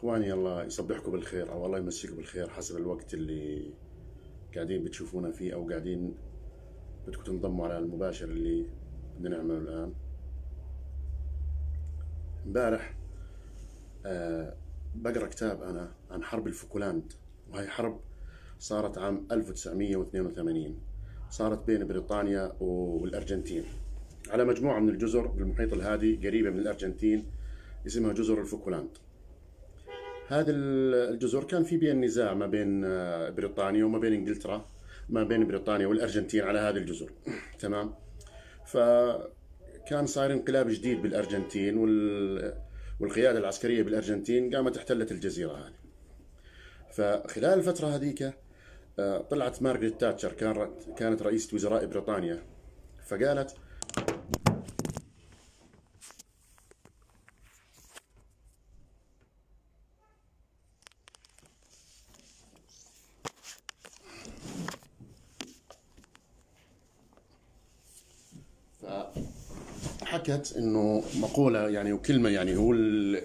اخواني الله يصبحكم بالخير او الله يمسيكم بالخير حسب الوقت اللي قاعدين بتشوفونا فيه او قاعدين بدكم تنضموا على المباشر اللي بدنا نعمله الان امبارح أه بقرا كتاب انا عن حرب الفوكلاند وهي حرب صارت عام 1982 صارت بين بريطانيا والارجنتين على مجموعه من الجزر بالمحيط الهادي قريبه من الارجنتين اسمها جزر الفوكلاند هذه الجزر كان في بين نزاع ما بين آه، بريطانيا وما بين انجلترا ما بين بريطانيا والارجنتين على هذه الجزر تمام فكان صاير انقلاب جديد بالارجنتين وال... والقياده العسكريه بالارجنتين قامت احتلت الجزيره هذه فخلال الفتره هذيك آه، طلعت مارغريت تاتشر كانت رئيسه وزراء بريطانيا فقالت حكت انه مقوله يعني وكلمه يعني هو اللي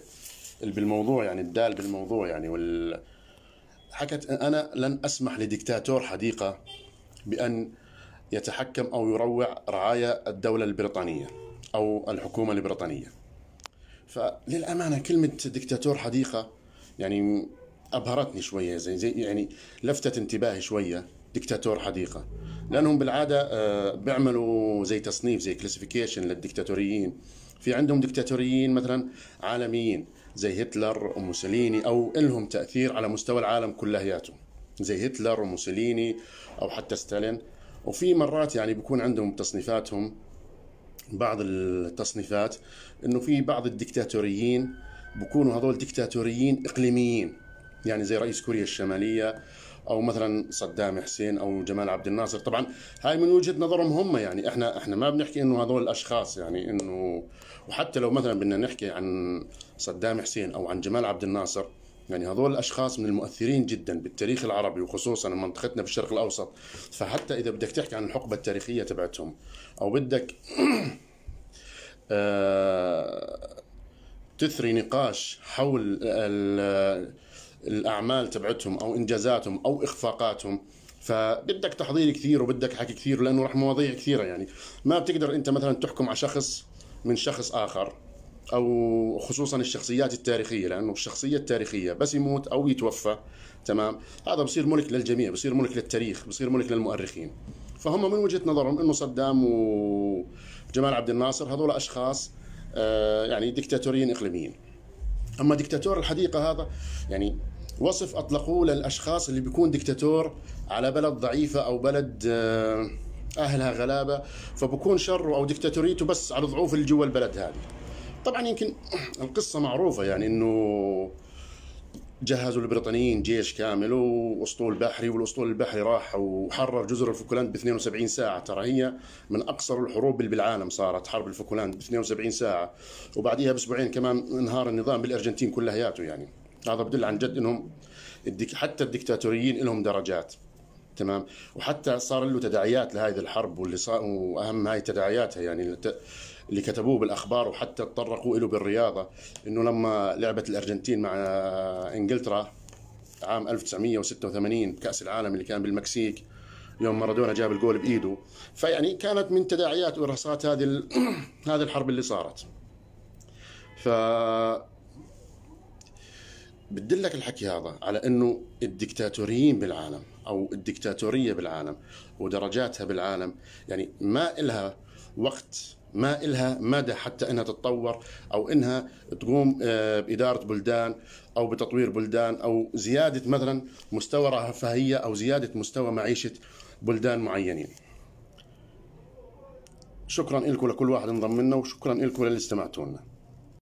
بالموضوع يعني الدال بالموضوع يعني وال حكت انا لن اسمح لدكتاتور حديقه بان يتحكم او يروع رعايا الدوله البريطانيه او الحكومه البريطانيه. فللامانه كلمه دكتاتور حديقه يعني ابهرتني شويه زي, زي يعني لفتت انتباهي شويه دكتاتور حديقه لانهم بالعاده آه، بيعملوا زي تصنيف زي كلاسيفيكيشن للدكتاتوريين في عندهم دكتاتوريين مثلا عالميين زي هتلر وموسوليني او لهم تاثير على مستوى العالم كلياته زي هتلر وموسوليني او حتى ستالين وفي مرات يعني بيكون عندهم تصنيفاتهم بعض التصنيفات انه في بعض الدكتاتوريين بكونوا هذول دكتاتوريين اقليميين يعني زي رئيس كوريا الشماليه او مثلا صدام حسين او جمال عبد الناصر طبعا هاي من وجهه نظرهم هم يعني احنا احنا ما بنحكي انه هذول الاشخاص يعني انه وحتى لو مثلا بدنا نحكي عن صدام حسين او عن جمال عبد الناصر يعني هذول الاشخاص من المؤثرين جدا بالتاريخ العربي وخصوصا منطقتنا بالشرق الاوسط فحتى اذا بدك تحكي عن الحقبه التاريخيه تبعتهم او بدك آه، تثري نقاش حول الاعمال تبعتهم او انجازاتهم او اخفاقاتهم فبدك تحضير كثير وبدك حكي كثير لانه راح مواضيع كثيره يعني ما بتقدر انت مثلا تحكم على شخص من شخص اخر او خصوصا الشخصيات التاريخيه لانه الشخصيه التاريخيه بس يموت او يتوفى تمام هذا بصير ملك للجميع بصير ملك للتاريخ بصير ملك للمؤرخين فهم من وجهه نظرهم انه صدام وجمال عبد الناصر هذول اشخاص آه، يعني دكتاتوريين اقليميين اما دكتاتور الحديقه هذا يعني وصف اطلقوه للاشخاص اللي بيكون دكتاتور على بلد ضعيفه او بلد آه، اهلها غلابه فبكون شره او دكتاتوريته بس على ضعوف اللي جوا البلد هذه. طبعا يمكن القصه معروفه يعني انه جهزوا البريطانيين جيش كامل واسطول بحري والاسطول البحري راح وحرر جزر الفوكلاند ب 72 ساعه ترى هي من اقصر الحروب بالعالم صارت حرب الفوكلاند ب 72 ساعه وبعديها باسبوعين كمان انهار النظام بالارجنتين كلياته يعني. هذا بدل عن جد انهم حتى الدكتاتوريين لهم درجات تمام وحتى صار له تداعيات لهذه الحرب واللي صار واهم هاي تداعياتها يعني اللي كتبوه بالاخبار وحتى تطرقوا له بالرياضه انه لما لعبت الارجنتين مع انجلترا عام 1986 بكاس العالم اللي كان بالمكسيك يوم مارادونا جاب الجول بايده فيعني كانت من تداعيات ورصات هذه هذه الحرب اللي صارت ف بدلك الحكي هذا على انه الدكتاتوريين بالعالم او الدكتاتوريه بالعالم ودرجاتها بالعالم يعني ما إلها وقت ما إلها مدى حتى انها تتطور او انها تقوم آه، باداره بلدان او بتطوير بلدان او زياده مثلا مستوى رفاهيه او زياده مستوى معيشه بلدان معينين. شكرا لكم لكل واحد انضم لنا وشكرا لكم للي استمعتوا لنا.